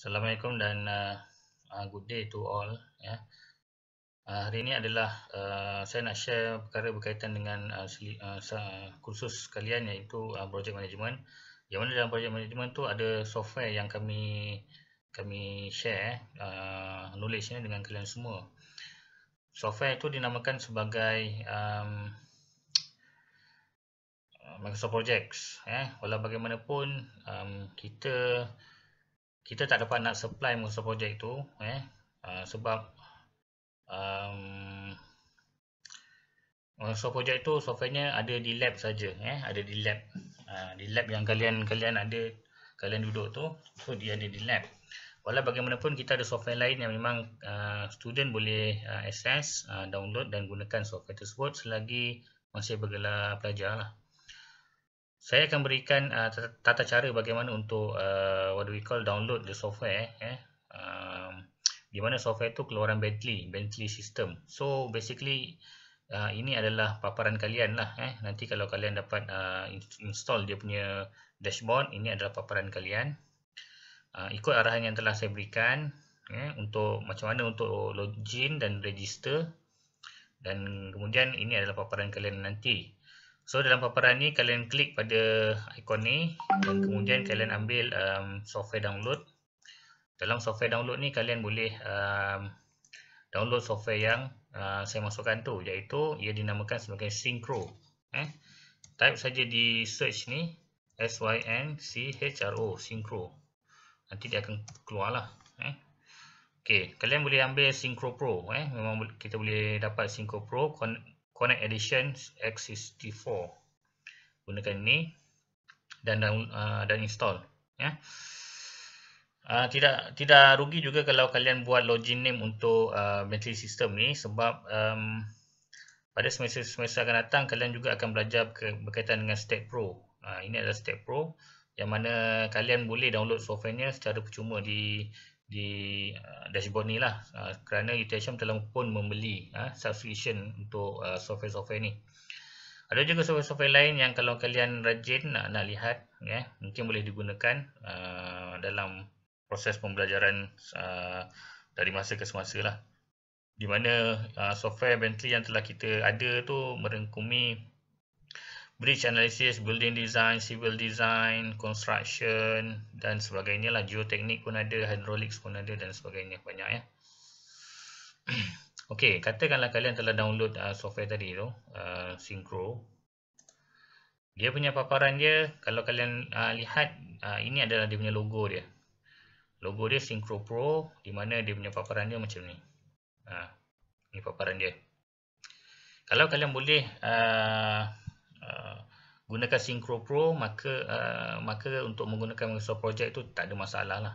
Assalamualaikum dan uh, uh, good day to all ya. Uh, hari ini adalah uh, saya nak share perkara berkaitan dengan uh, uh kursus kalian iaitu uh, project management. Yang mana dalam project management tu ada software yang kami kami share uh, knowledge ni dengan kalian semua. Software itu dinamakan sebagai um, Microsoft Projects Eh. Walau bagaimanapun um, kita kita tak dapat nak supply monster project tu eh uh, sebab um, monster project tu softwarenya ada di lab saja eh ada di lab uh, di lab yang kalian kalian ada kalian duduk tu so dia ada di lab walau bagaimanapun kita ada software lain yang memang uh, student boleh uh, access uh, download dan gunakan software tersebut selagi masih bergelar pelajar lah saya akan berikan uh, tata cara bagaimana untuk uh, what do we call download the software eh, eh. um, gimana software itu keluaran Bentley Bentley system so basically uh, ini adalah paparan kalian lah eh nanti kalau kalian dapat uh, install dia punya dashboard ini adalah paparan kalian uh, ikut arahan yang telah saya berikan eh untuk macam mana untuk login dan register dan kemudian ini adalah paparan kalian nanti So dalam paparan ni kalian klik pada ikon ni dan kemudian kalian ambil um, software download. Dalam software download ni kalian boleh um, download software yang uh, saya masukkan tu iaitu ia dinamakan sebagai Synchro. Eh? Type saja di search ni S Y N C H R O Synchro. Nanti dia akan keluarlah eh. Okay, kalian boleh ambil Synchro Pro eh. Memang kita boleh dapat Synchro Pro connect Edition x64 gunakan ini dan dan, uh, dan install ya uh, tidak tidak rugi juga kalau kalian buat login name untuk uh, matrix system ni sebab um, pada semester-semester akan datang kalian juga akan belajar ke, berkaitan dengan stack pro uh, ini adalah stack pro yang mana kalian boleh download softwarenya secara percuma di di uh, dashboard ni lah uh, kerana UTHM telah pun membeli uh, subscription untuk uh, software-software ni ada juga software-software lain yang kalau kalian rajin nak, nak lihat yeah, mungkin boleh digunakan uh, dalam proses pembelajaran uh, dari masa ke semasa lah di mana uh, software Bentley yang telah kita ada tu merengkumi bridge analysis, building design, civil design, construction dan sebagainya lah. Geoteknik pun ada, hydraulics pun ada dan sebagainya banyak ya. Okey, katakanlah kalian telah download uh, software tadi tu, uh, Synchro. Dia punya paparan dia, kalau kalian uh, lihat, uh, ini adalah dia punya logo dia. Logo dia Synchro Pro, di mana dia punya paparan dia macam ni. Uh, ah, ini paparan dia. Kalau kalian boleh uh, Ah, gunakan Synchro Pro maka uh, maka untuk menggunakan Microsoft Project itu tak ada masalah lah.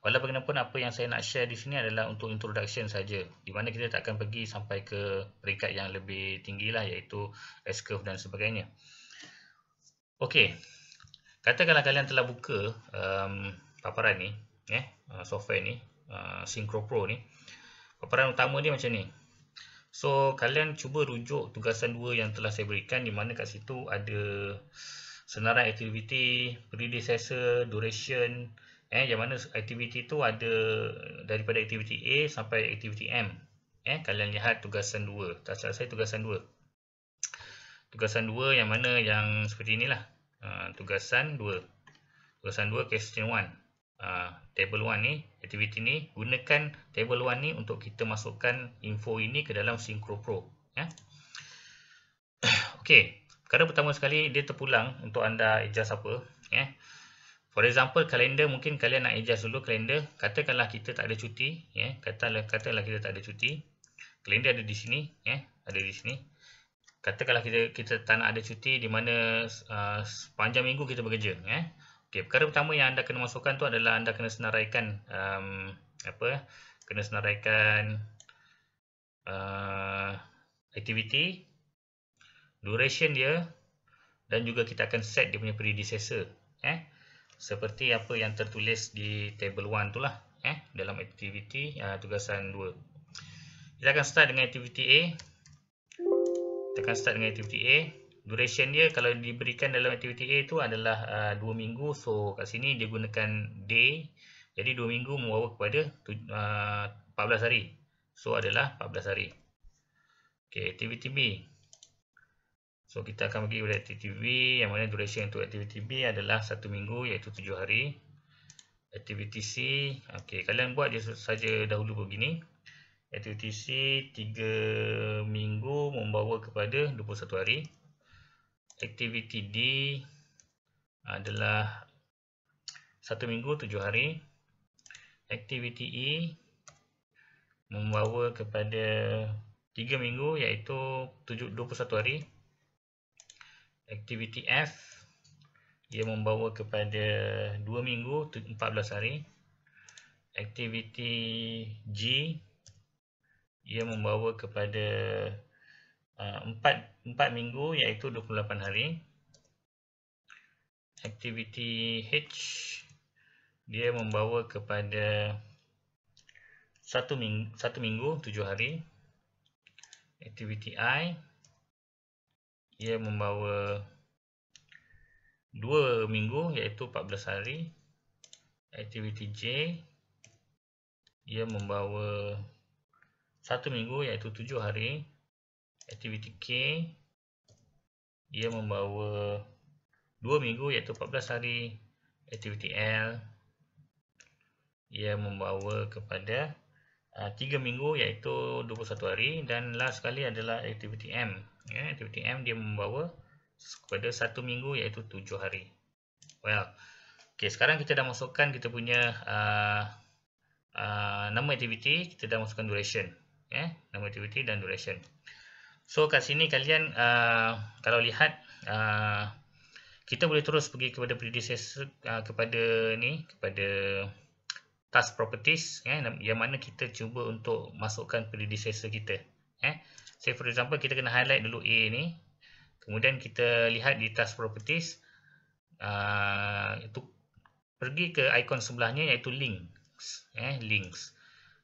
Walau bagaimanapun apa yang saya nak share di sini adalah untuk introduction saja. Di mana kita tak akan pergi sampai ke peringkat yang lebih tinggi lah iaitu S-Curve dan sebagainya. Okey, katakanlah kalian telah buka um, paparan ni, eh, ah, software ni, uh, Synchro Pro ni. Paparan utama ni macam ni. So kalian cuba rujuk tugasan dua yang telah saya berikan di mana kat situ ada senarai aktiviti, predecessor, duration eh yang mana aktiviti tu ada daripada aktiviti A sampai aktiviti M. Eh kalian lihat tugasan dua. Tak salah saya tugasan dua. Tugasan dua yang mana yang seperti inilah. Uh, tugasan dua. Tugasan dua question one. Ha, table 1 ni, aktiviti ni, gunakan table 1 ni untuk kita masukkan info ini ke dalam Synchro Pro. Ya. Okey, perkara pertama sekali dia terpulang untuk anda adjust apa. Ya. For example, kalender mungkin kalian nak adjust dulu kalender. Katakanlah kita tak ada cuti. Ya. Katalah, katalah kita tak ada cuti. Kalender ada di sini. Ya. Ada di sini. Katakanlah kita kita tak nak ada cuti di mana uh, sepanjang minggu kita bekerja. Ya. Okey, perkara pertama yang anda kena masukkan tu adalah anda kena senaraikan um, apa? Kena senaraikan uh, activity, duration dia dan juga kita akan set dia punya predecessor, eh? Seperti apa yang tertulis di table 1 itulah, eh? Dalam activity uh, tugasan 2. Kita akan start dengan activity A. Kita akan start dengan activity A duration dia kalau diberikan dalam aktiviti A tu adalah 2 uh, minggu so kat sini dia gunakan day jadi 2 minggu membawa kepada uh, 14 hari so adalah 14 hari Okay, aktiviti B so kita akan bagi kepada aktiviti B yang mana duration untuk aktiviti B adalah 1 minggu iaitu 7 hari aktiviti C Okay, kalian buat dia saja dahulu begini aktiviti C 3 minggu membawa kepada 21 hari Activity D adalah satu minggu tujuh hari. Activity E membawa kepada tiga minggu iaitu satu hari. Activity F ia membawa kepada dua minggu empat belas hari. Activity G ia membawa kepada uh, empat uh, Empat minggu iaitu 28 hari aktiviti H dia membawa kepada satu minggu, 1 minggu 7 hari aktiviti I dia membawa dua minggu iaitu 14 hari aktiviti J dia membawa satu minggu iaitu tujuh hari Aktiviti K ia membawa 2 minggu iaitu 14 hari. Aktiviti L ia membawa kepada 3 uh, minggu iaitu 21 hari dan last sekali adalah aktiviti M. Ya, aktiviti M dia membawa kepada 1 minggu iaitu 7 hari. Well, okay, sekarang kita dah masukkan kita punya uh, uh, nama aktiviti, kita dah masukkan duration. Ya, nama aktiviti dan duration. So kat sini kalian uh, kalau lihat uh, kita boleh terus pergi kepada predecessor uh, kepada ni kepada task properties eh, yang mana kita cuba untuk masukkan predecessor kita eh. Say for example kita kena highlight dulu A ni. Kemudian kita lihat di task properties uh, itu pergi ke ikon sebelahnya iaitu links eh links.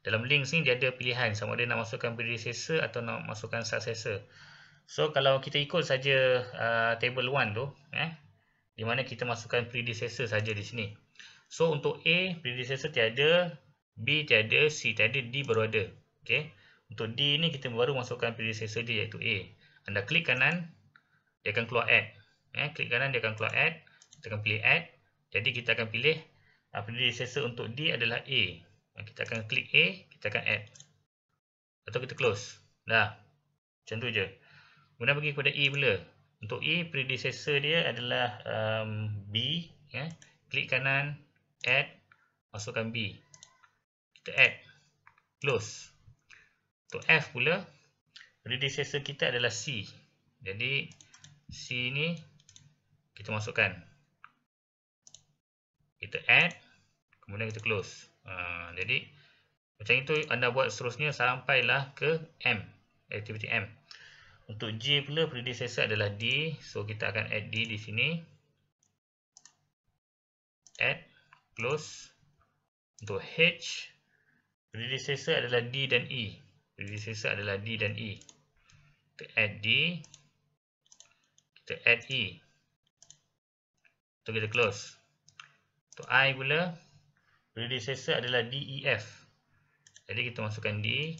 Dalam link ni dia ada pilihan sama ada nak masukkan predecessor atau nak masukkan successor. So kalau kita ikut saja uh, table 1 tu eh di mana kita masukkan predecessor saja di sini. So untuk A predecessor tiada, B tiada, C tiada, D baru ada. Okey. Untuk D ni kita baru masukkan predecessor dia iaitu A. Anda klik kanan dia akan keluar add. Eh klik kanan dia akan keluar add. Kita akan pilih add. Jadi kita akan pilih uh, predecessor untuk D adalah A kita akan klik A, kita akan add atau kita close, dah macam tu je, kemudian pergi kepada E pula untuk E, predecessor dia adalah um, B ya. klik kanan, add masukkan B kita add, close untuk F pula predecessor kita adalah C jadi C ni kita masukkan kita add kemudian kita close ha, jadi macam itu anda buat seterusnya sampailah ke M activity M untuk J pula predecessor adalah D so kita akan add D di sini add close untuk H predecessor adalah D dan E predecessor adalah D dan E kita add D kita add E untuk kita close untuk I pula predecessor adalah def jadi kita masukkan d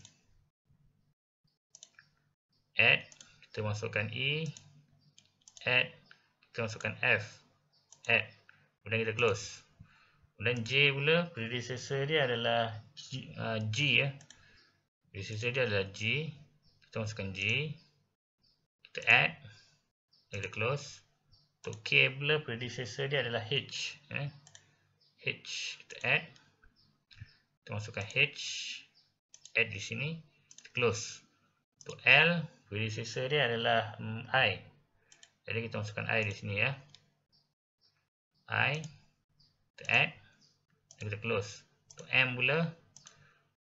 add kita masukkan e add kita masukkan f add kemudian kita close kemudian j pula predecessor dia adalah g, uh, g ya predecessor dia adalah g kita masukkan g kita add kita close untuk k pula predecessor dia adalah h eh. H kita add kita masukkan H add di sini kita close untuk L predecessor dia adalah mm, I jadi kita masukkan I di sini ya I kita add kita close untuk M pula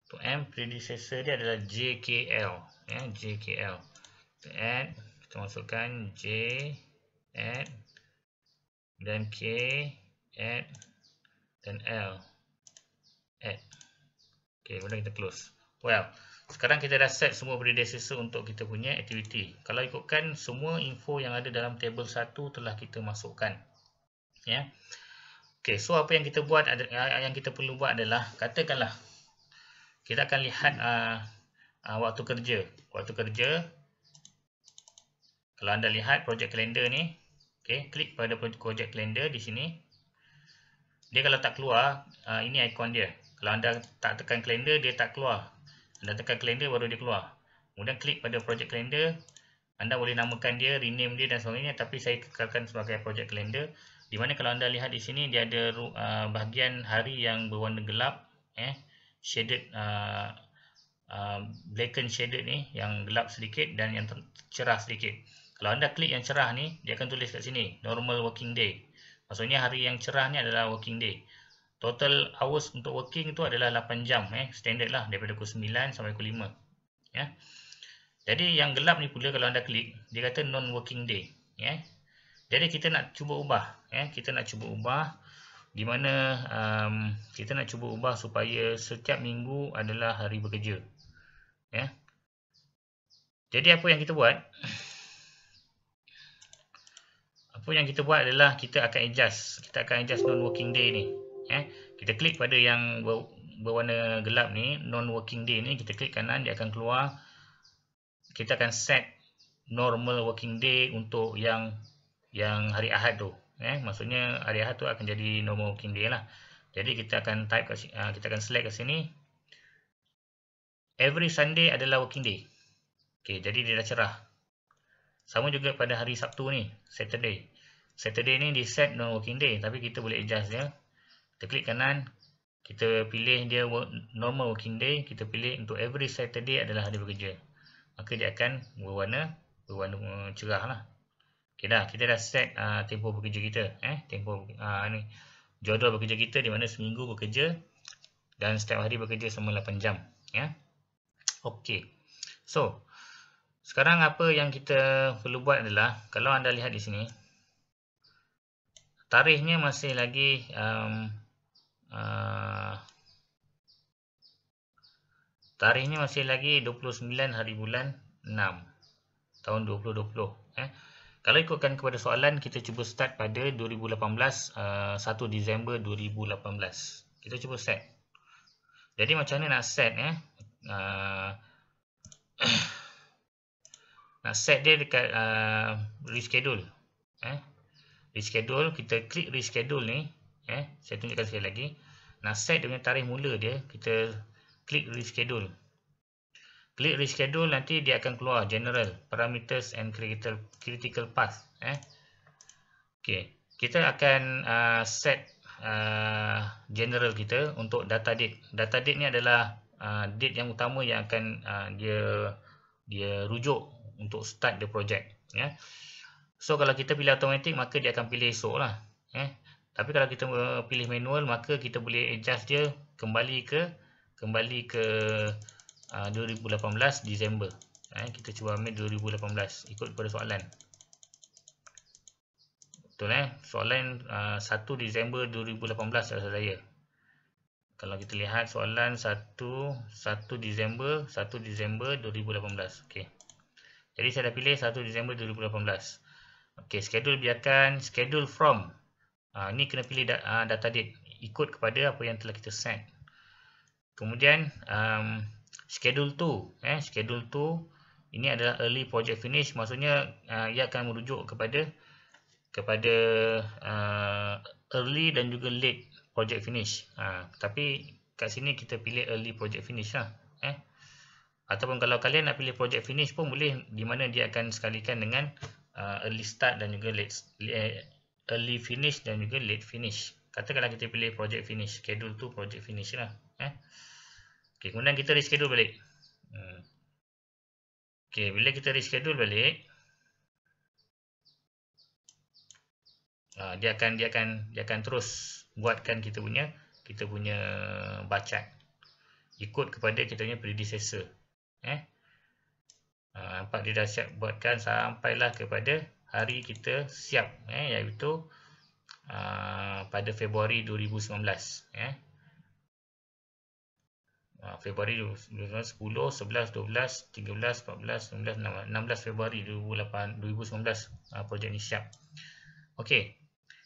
untuk M predecessor dia adalah JKL ya JKL kita add kita masukkan J add dan K add dan L add ok, kemudian kita close well, sekarang kita dah set semua predecessor untuk kita punya activity kalau ikutkan semua info yang ada dalam table 1 telah kita masukkan ya yeah. ok, so apa yang kita buat yang kita perlu buat adalah, katakanlah kita akan lihat uh, uh, waktu kerja waktu kerja kalau anda lihat projek kalender ni ok, klik pada projek kalender di sini dia kalau tak keluar uh, ini ikon dia kalau anda tak tekan calendar dia tak keluar anda tekan calendar baru dia keluar kemudian klik pada projek calendar anda boleh namakan dia rename dia dan sebagainya tapi saya kekalkan sebagai projek calendar di mana kalau anda lihat di sini dia ada uh, bahagian hari yang berwarna gelap eh shaded uh, ah, uh, blacken shaded ni yang gelap sedikit dan yang cerah sedikit kalau anda klik yang cerah ni dia akan tulis kat sini normal working day Maksudnya hari yang cerah ni adalah working day. Total hours untuk working tu adalah 8 jam eh. Standard lah daripada pukul 9 sampai pukul 5. Ya. Jadi yang gelap ni pula kalau anda klik, dia kata non working day. Ya. Jadi kita nak cuba ubah. Ya. Kita nak cuba ubah. Di mana um, kita nak cuba ubah supaya setiap minggu adalah hari bekerja. Ya. Jadi apa yang kita buat? So yang kita buat adalah kita akan adjust kita akan adjust non working day ni eh kita klik pada yang ber, berwarna gelap ni non working day ni kita klik kanan dia akan keluar kita akan set normal working day untuk yang yang hari Ahad tu eh maksudnya hari Ahad tu akan jadi normal working day lah jadi kita akan type ah, kita akan select kat sini every sunday adalah working day okey jadi dia dah cerah sama juga pada hari Sabtu ni, Saturday. Saturday ni di set no working day tapi kita boleh adjust dia. Kita klik kanan, kita pilih dia normal working day, kita pilih untuk every Saturday adalah hari bekerja. Maka dia akan berwarna berwarna uh, lah. Okey dah, kita dah set uh, tempoh bekerja kita eh, tempoh uh, ni jadual bekerja kita di mana seminggu bekerja dan setiap hari bekerja sama 8 jam, ya. Okey. So, sekarang apa yang kita perlu buat adalah kalau anda lihat di sini tarikhnya masih lagi um, uh, tarikhnya masih lagi 29 hari bulan 6 tahun 2020 eh. kalau ikutkan kepada soalan kita cuba start pada 2018 uh, 1 Disember 2018 kita cuba set jadi macam mana nak set eh? uh, nak set dia dekat uh, reschedule eh? reschedule kita klik reschedule ni eh saya tunjukkan sekali lagi nah set dengan tarikh mula dia kita klik reschedule klik reschedule nanti dia akan keluar general parameters and critical critical path eh ya. okey kita akan uh, set uh, general kita untuk data date data date ni adalah uh, date yang utama yang akan uh, dia dia rujuk untuk start the project ya yeah. So kalau kita pilih automatic maka dia akan pilih esok lah. Eh? Tapi kalau kita eh, pilih manual maka kita boleh adjust dia kembali ke kembali ke uh, ah, 2018 Disember. Eh? Kita cuba ambil 2018 ikut pada soalan. Betul eh? Soalan uh, ah, 1 Disember 2018 rasa saya. Kalau kita lihat soalan 1 1 Disember 1 Disember 2018. Okay. Jadi saya dah pilih 1 Disember 2018. Okey, schedule biarkan schedule from. Uh, ni kena pilih da uh, data date ikut kepada apa yang telah kita set. Kemudian um, schedule to, eh schedule to ini adalah early project finish maksudnya uh, ia akan merujuk kepada kepada uh, early dan juga late project finish. Uh, tapi kat sini kita pilih early project finish lah. Eh. Ataupun kalau kalian nak pilih project finish pun boleh di mana dia akan sekalikan dengan uh, early start dan juga late eh, early finish dan juga late finish. Katakanlah kita pilih project finish, schedule tu project finish lah. Eh? Okay, kemudian kita reschedule balik. Hmm. Okay, bila kita reschedule balik, uh, dia akan dia akan dia akan terus buatkan kita punya kita punya baca ikut kepada kita punya predecessor. Eh? dapat dia dah siap buatkan sampailah kepada hari kita siap eh, iaitu uh, pada Februari 2019 eh. uh, Februari 2019, 10, 11, 12, 13, 14, 16 Februari 2018, 2019 uh, projek ni siap Okey,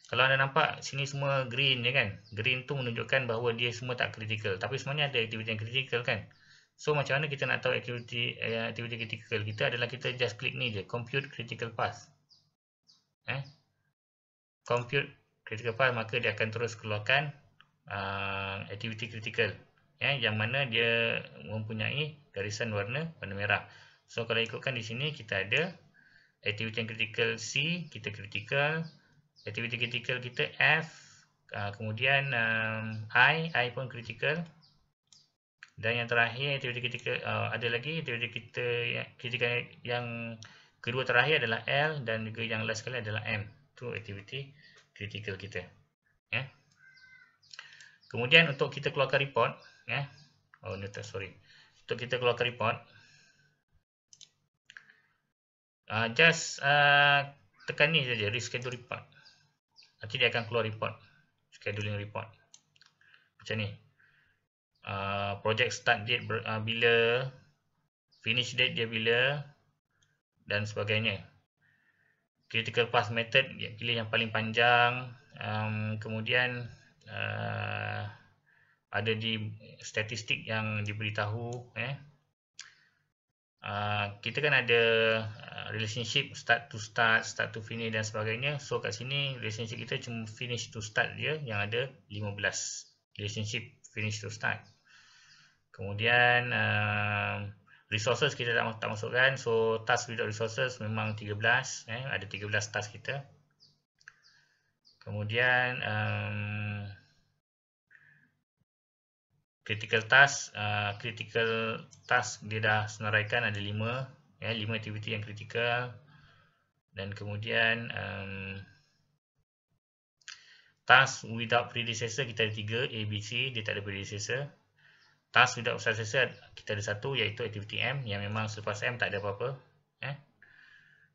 kalau anda nampak sini semua green je ya kan green tu menunjukkan bahawa dia semua tak kritikal tapi sebenarnya ada aktiviti yang kritikal kan So macam mana kita nak tahu activity eh, activity critical kita adalah kita just klik ni je compute critical path. Eh? Compute critical path maka dia akan terus keluarkan uh, ah, aktiviti critical eh, yang mana dia mempunyai garisan warna warna merah. So kalau ikutkan di sini kita ada aktiviti critical C kita critical, activity critical kita F uh, kemudian um, I I pun critical. Dan yang terakhir aktiviti ketika uh, ada lagi aktiviti kita ketika yang kedua terakhir adalah L dan juga yang last sekali adalah M. itu aktiviti kritikal kita. Ya. Yeah. Kemudian untuk kita keluarkan report, ya. Yeah. Oh, no, sorry. Untuk kita keluarkan report. Uh, just uh, tekan ni saja reschedule report. Nanti dia akan keluar report. Scheduling report. Macam ni uh, project start date ber, uh, bila finish date dia bila dan sebagainya critical path method pilih yang paling panjang um, kemudian uh, ada di statistik yang diberitahu eh. Uh, kita kan ada relationship start to start, start to finish dan sebagainya. So kat sini relationship kita cuma finish to start dia yang ada 15 relationship finish to start kemudian uh, resources kita tak, tak masukkan so task without resources memang 13 eh, ada 13 task kita kemudian um, critical task uh, critical task dia dah senaraikan ada 5 eh, 5 aktiviti yang critical dan kemudian um, task without predecessor kita ada tiga A, B, C dia tak ada predecessor task without predecessor kita ada satu iaitu activity M yang memang selepas M tak ada apa-apa eh?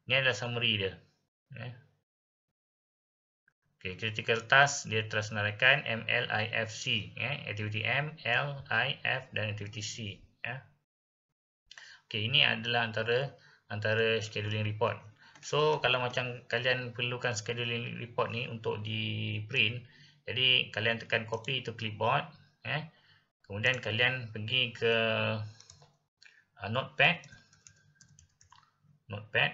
ni adalah summary dia eh? okay, critical task dia terus menarikan M, L, I, F, C eh? activity M, L, I, F dan activity C eh? Okay, ini adalah antara antara scheduling report So kalau macam kalian perlukan scheduling report ni untuk di print, jadi kalian tekan copy itu clipboard, eh. kemudian kalian pergi ke uh, notepad, notepad,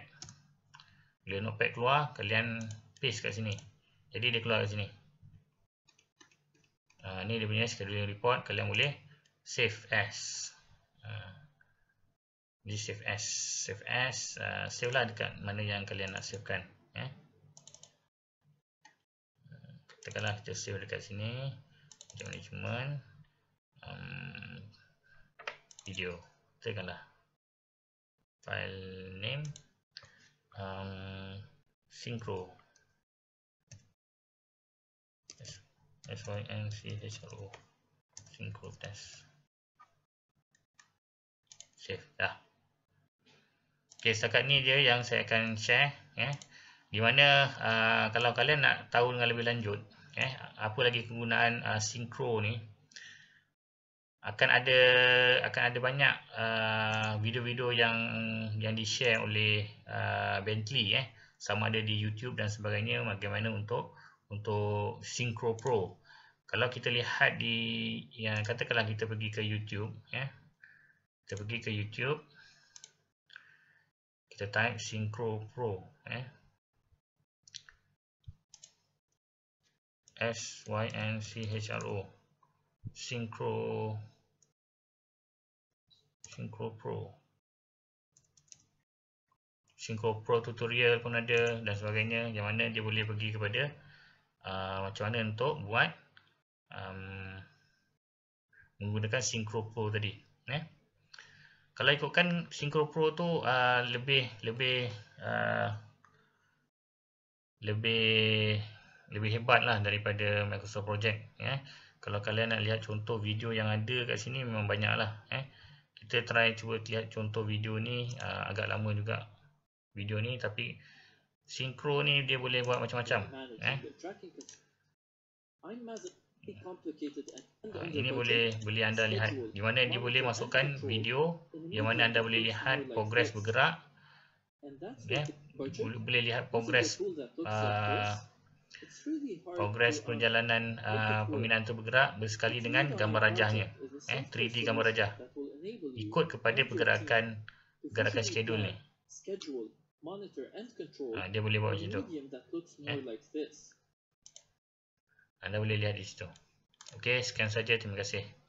bila notepad keluar, kalian paste kat sini, jadi dia keluar kat sini. Uh, ni dia punya scheduling report, kalian boleh save as. Uh di save as save as uh, save lah dekat mana yang kalian nak savekan ya eh. katakanlah kita save dekat sini project cuma um, video katakanlah file name um, synchro s y n c h r o Syncro test save dah Okey, setakat ni je yang saya akan share eh. Di mana uh, kalau kalian nak tahu dengan lebih lanjut eh apa lagi kegunaan uh, ah, synchro ni akan ada akan ada banyak ah, video-video uh, yang yang di-share oleh uh, Bentley eh sama ada di YouTube dan sebagainya bagaimana untuk untuk Synchro Pro. Kalau kita lihat di yang katakanlah kita pergi ke YouTube eh, Kita pergi ke YouTube kita type synchro pro eh s y n c h r o synchro synchro pro synchro pro tutorial pun ada dan sebagainya yang mana dia boleh pergi kepada uh, macam mana untuk buat um, menggunakan synchro pro tadi eh kalau ikutkan Synchro Pro tu uh, lebih lebih uh, lebih lebih hebat lah daripada Microsoft Project eh. kalau kalian nak lihat contoh video yang ada kat sini memang banyak lah eh. kita try cuba lihat contoh video ni uh, agak lama juga video ni tapi Synchro ni dia boleh buat macam-macam eh. Ha, ini boleh boleh anda lihat di mana dia boleh masukkan video di mana anda boleh lihat progres bergerak okay. Ya, boleh, boleh lihat progres uh, progres perjalanan uh, peminan itu bergerak bersekali dengan gambar rajahnya eh, 3D gambar rajah ikut kepada pergerakan pergerakan skedul ni uh, dia boleh buat macam tu eh. Anda boleh lihat di situ. Okey, sekian saja. Terima kasih.